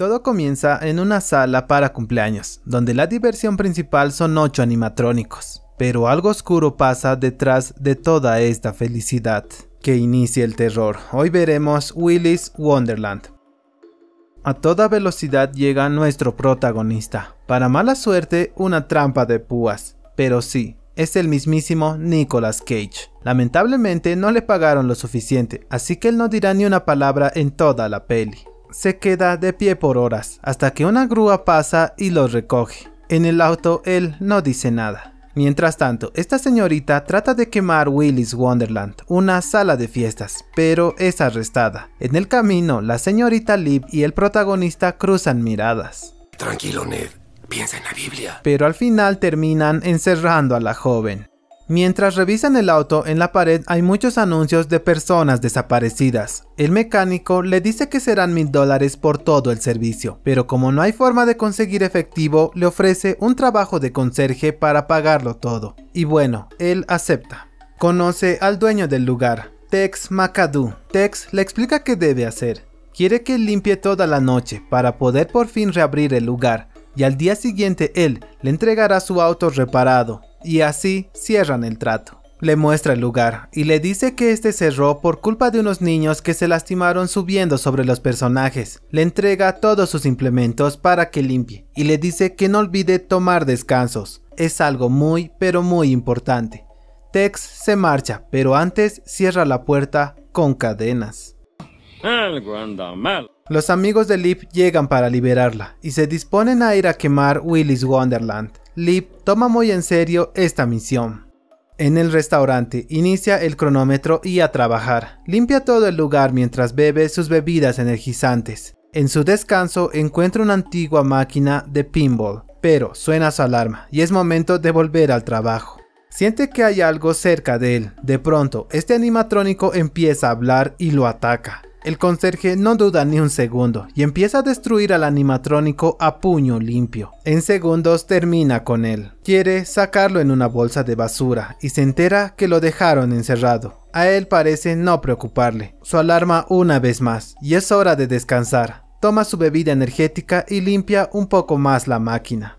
Todo comienza en una sala para cumpleaños, donde la diversión principal son 8 animatrónicos. Pero algo oscuro pasa detrás de toda esta felicidad, que inicia el terror. Hoy veremos Willis Wonderland. A toda velocidad llega nuestro protagonista. Para mala suerte, una trampa de púas. Pero sí, es el mismísimo Nicolas Cage. Lamentablemente no le pagaron lo suficiente, así que él no dirá ni una palabra en toda la peli se queda de pie por horas, hasta que una grúa pasa y lo recoge. En el auto él no dice nada. Mientras tanto, esta señorita trata de quemar Willy's Wonderland, una sala de fiestas, pero es arrestada. En el camino, la señorita Liv y el protagonista cruzan miradas. Tranquilo, Ned, piensa en la Biblia. Pero al final terminan encerrando a la joven. Mientras revisan el auto, en la pared hay muchos anuncios de personas desaparecidas. El mecánico le dice que serán mil dólares por todo el servicio, pero como no hay forma de conseguir efectivo, le ofrece un trabajo de conserje para pagarlo todo. Y bueno, él acepta. Conoce al dueño del lugar, Tex McAdoo. Tex le explica qué debe hacer. Quiere que limpie toda la noche para poder por fin reabrir el lugar, y al día siguiente él le entregará su auto reparado y así cierran el trato. Le muestra el lugar y le dice que este cerró por culpa de unos niños que se lastimaron subiendo sobre los personajes. Le entrega todos sus implementos para que limpie y le dice que no olvide tomar descansos. Es algo muy pero muy importante. Tex se marcha, pero antes cierra la puerta con cadenas. Los amigos de Lip llegan para liberarla y se disponen a ir a quemar Willy's Wonderland. Lip toma muy en serio esta misión. En el restaurante, inicia el cronómetro y a trabajar. Limpia todo el lugar mientras bebe sus bebidas energizantes. En su descanso encuentra una antigua máquina de pinball, pero suena su alarma y es momento de volver al trabajo. Siente que hay algo cerca de él. De pronto, este animatrónico empieza a hablar y lo ataca. El conserje no duda ni un segundo y empieza a destruir al animatrónico a puño limpio. En segundos termina con él. Quiere sacarlo en una bolsa de basura y se entera que lo dejaron encerrado. A él parece no preocuparle. Su alarma una vez más y es hora de descansar. Toma su bebida energética y limpia un poco más la máquina.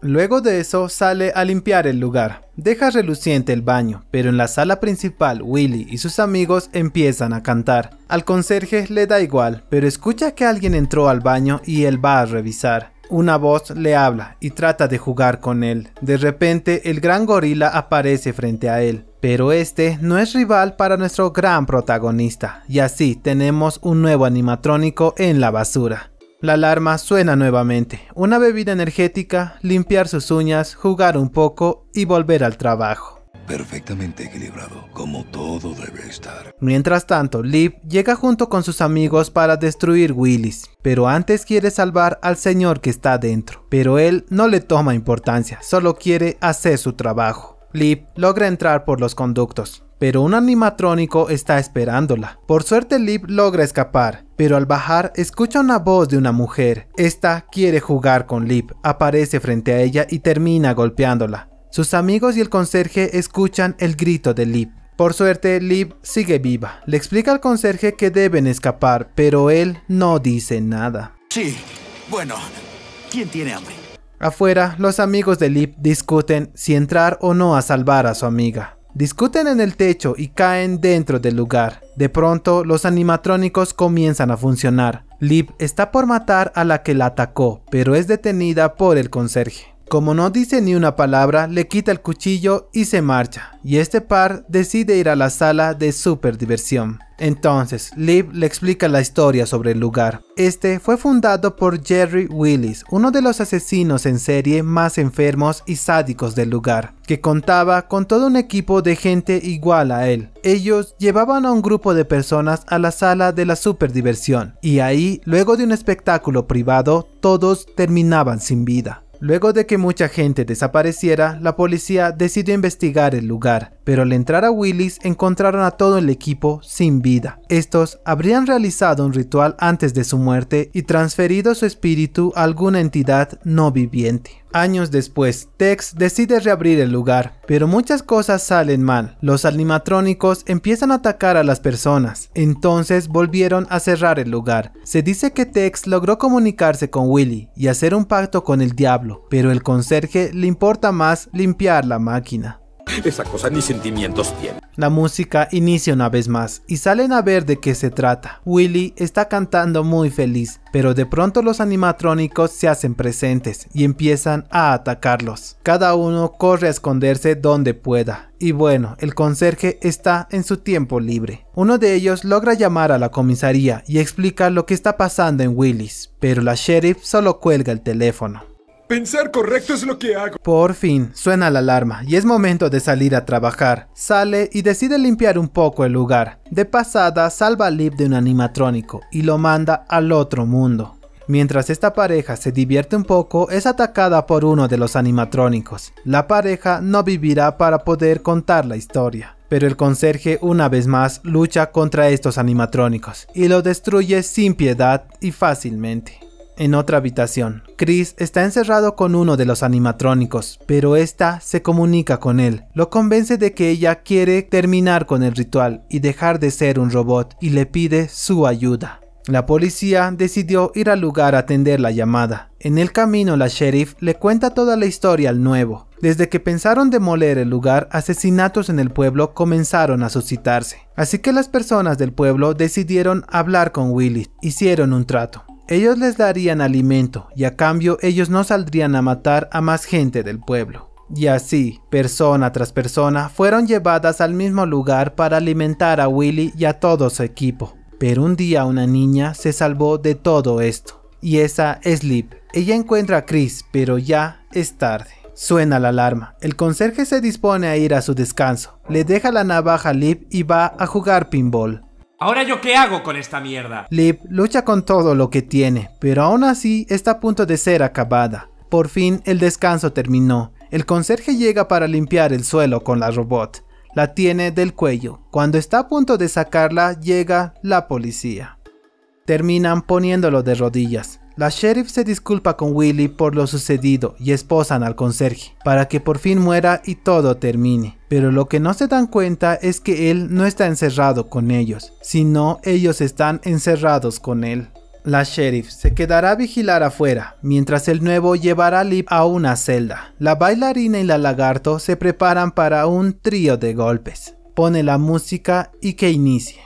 Luego de eso sale a limpiar el lugar. Deja reluciente el baño, pero en la sala principal Willy y sus amigos empiezan a cantar. Al conserje le da igual, pero escucha que alguien entró al baño y él va a revisar. Una voz le habla y trata de jugar con él. De repente el gran gorila aparece frente a él, pero este no es rival para nuestro gran protagonista, y así tenemos un nuevo animatrónico en la basura. La alarma suena nuevamente. Una bebida energética, limpiar sus uñas, jugar un poco y volver al trabajo. Perfectamente equilibrado, como todo debe estar. Mientras tanto, Lip llega junto con sus amigos para destruir Willis, pero antes quiere salvar al señor que está dentro. Pero él no le toma importancia, solo quiere hacer su trabajo. Lip logra entrar por los conductos, pero un animatrónico está esperándola. Por suerte Lip logra escapar, pero al bajar escucha una voz de una mujer. Esta quiere jugar con Lip. aparece frente a ella y termina golpeándola. Sus amigos y el conserje escuchan el grito de Lip. Por suerte, Lip sigue viva. Le explica al conserje que deben escapar, pero él no dice nada. Sí, bueno, ¿quién tiene hambre? Afuera, los amigos de Lip discuten si entrar o no a salvar a su amiga. Discuten en el techo y caen dentro del lugar. De pronto, los animatrónicos comienzan a funcionar. Lip está por matar a la que la atacó, pero es detenida por el conserje. Como no dice ni una palabra, le quita el cuchillo y se marcha, y este par decide ir a la sala de superdiversión. Entonces, Liv le explica la historia sobre el lugar. Este fue fundado por Jerry Willis, uno de los asesinos en serie más enfermos y sádicos del lugar, que contaba con todo un equipo de gente igual a él. Ellos llevaban a un grupo de personas a la sala de la superdiversión, y ahí, luego de un espectáculo privado, todos terminaban sin vida. Luego de que mucha gente desapareciera, la policía decidió investigar el lugar, pero al entrar a Willis encontraron a todo el equipo sin vida. Estos habrían realizado un ritual antes de su muerte y transferido su espíritu a alguna entidad no viviente. Años después, Tex decide reabrir el lugar, pero muchas cosas salen mal. Los animatrónicos empiezan a atacar a las personas, entonces volvieron a cerrar el lugar. Se dice que Tex logró comunicarse con Willy y hacer un pacto con el diablo, pero el conserje le importa más limpiar la máquina. Esa cosa ni sentimientos tiene. La música inicia una vez más y salen a ver de qué se trata. Willy está cantando muy feliz, pero de pronto los animatrónicos se hacen presentes y empiezan a atacarlos. Cada uno corre a esconderse donde pueda. Y bueno, el conserje está en su tiempo libre. Uno de ellos logra llamar a la comisaría y explica lo que está pasando en Willis, pero la sheriff solo cuelga el teléfono. Pensar correcto es lo que hago. Por fin, suena la alarma y es momento de salir a trabajar. Sale y decide limpiar un poco el lugar. De pasada, salva a Liv de un animatrónico y lo manda al otro mundo. Mientras esta pareja se divierte un poco, es atacada por uno de los animatrónicos. La pareja no vivirá para poder contar la historia. Pero el conserje una vez más lucha contra estos animatrónicos y lo destruye sin piedad y fácilmente en otra habitación. Chris está encerrado con uno de los animatrónicos, pero esta se comunica con él. Lo convence de que ella quiere terminar con el ritual y dejar de ser un robot y le pide su ayuda. La policía decidió ir al lugar a atender la llamada. En el camino la sheriff le cuenta toda la historia al nuevo. Desde que pensaron demoler el lugar, asesinatos en el pueblo comenzaron a suscitarse. Así que las personas del pueblo decidieron hablar con Willy. Hicieron un trato. Ellos les darían alimento y a cambio ellos no saldrían a matar a más gente del pueblo. Y así, persona tras persona, fueron llevadas al mismo lugar para alimentar a Willy y a todo su equipo. Pero un día una niña se salvó de todo esto, y esa es Lip. Ella encuentra a Chris, pero ya es tarde. Suena la alarma. El conserje se dispone a ir a su descanso. Le deja la navaja a Lip y va a jugar pinball. ¿Ahora yo qué hago con esta mierda? Lip lucha con todo lo que tiene, pero aún así está a punto de ser acabada. Por fin el descanso terminó. El conserje llega para limpiar el suelo con la robot. La tiene del cuello. Cuando está a punto de sacarla, llega la policía. Terminan poniéndolo de rodillas. La sheriff se disculpa con Willy por lo sucedido y esposan al conserje, para que por fin muera y todo termine. Pero lo que no se dan cuenta es que él no está encerrado con ellos, sino ellos están encerrados con él. La sheriff se quedará a vigilar afuera, mientras el nuevo llevará a Lip a una celda. La bailarina y la lagarto se preparan para un trío de golpes. Pone la música y que inicie.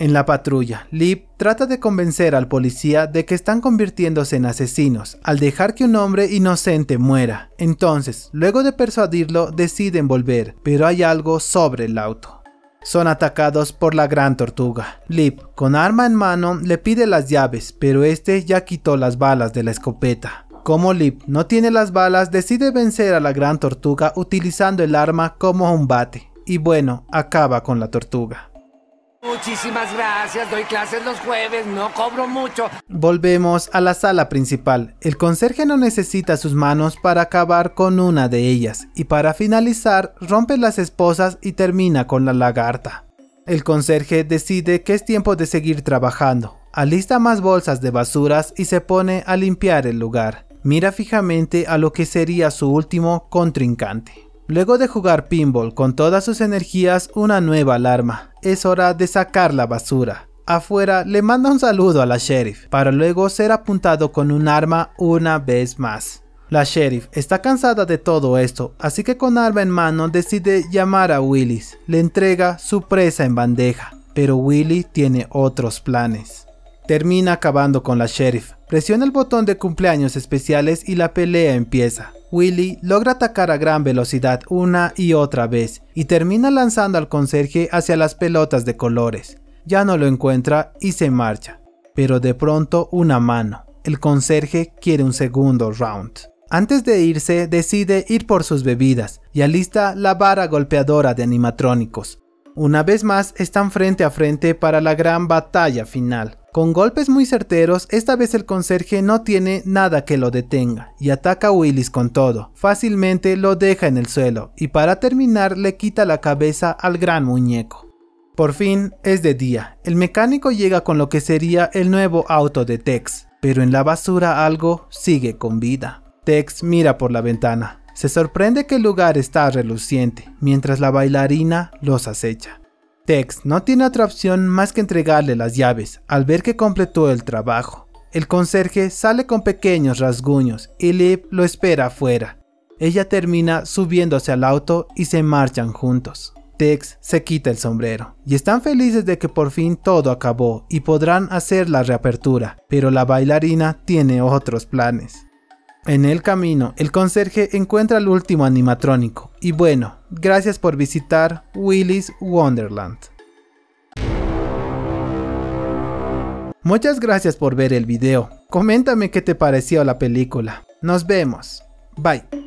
En la patrulla, Lip trata de convencer al policía de que están convirtiéndose en asesinos al dejar que un hombre inocente muera. Entonces, luego de persuadirlo, deciden volver, pero hay algo sobre el auto. Son atacados por la gran tortuga. Lip, con arma en mano, le pide las llaves, pero este ya quitó las balas de la escopeta. Como Lip no tiene las balas, decide vencer a la gran tortuga utilizando el arma como un bate. Y bueno, acaba con la tortuga. Muchísimas gracias, doy clases los jueves, no cobro mucho. Volvemos a la sala principal. El conserje no necesita sus manos para acabar con una de ellas, y para finalizar, rompe las esposas y termina con la lagarta. El conserje decide que es tiempo de seguir trabajando, alista más bolsas de basuras y se pone a limpiar el lugar. Mira fijamente a lo que sería su último contrincante. Luego de jugar pinball con todas sus energías, una nueva alarma. Es hora de sacar la basura. Afuera le manda un saludo a la sheriff, para luego ser apuntado con un arma una vez más. La sheriff está cansada de todo esto, así que con arma en mano decide llamar a Willis. Le entrega su presa en bandeja, pero Willy tiene otros planes. Termina acabando con la sheriff, presiona el botón de cumpleaños especiales y la pelea empieza. Willy logra atacar a gran velocidad una y otra vez y termina lanzando al conserje hacia las pelotas de colores. Ya no lo encuentra y se marcha, pero de pronto una mano. El conserje quiere un segundo round. Antes de irse, decide ir por sus bebidas y alista la vara golpeadora de animatrónicos. Una vez más están frente a frente para la gran batalla final. Con golpes muy certeros, esta vez el conserje no tiene nada que lo detenga y ataca a Willis con todo. Fácilmente lo deja en el suelo y para terminar le quita la cabeza al gran muñeco. Por fin es de día. El mecánico llega con lo que sería el nuevo auto de Tex, pero en la basura algo sigue con vida. Tex mira por la ventana. Se sorprende que el lugar está reluciente, mientras la bailarina los acecha. Tex no tiene otra opción más que entregarle las llaves al ver que completó el trabajo. El conserje sale con pequeños rasguños y Liv lo espera afuera. Ella termina subiéndose al auto y se marchan juntos. Tex se quita el sombrero y están felices de que por fin todo acabó y podrán hacer la reapertura, pero la bailarina tiene otros planes. En el camino, el conserje encuentra el último animatrónico. Y bueno, gracias por visitar Willy's Wonderland. Muchas gracias por ver el video. Coméntame qué te pareció la película. Nos vemos. Bye.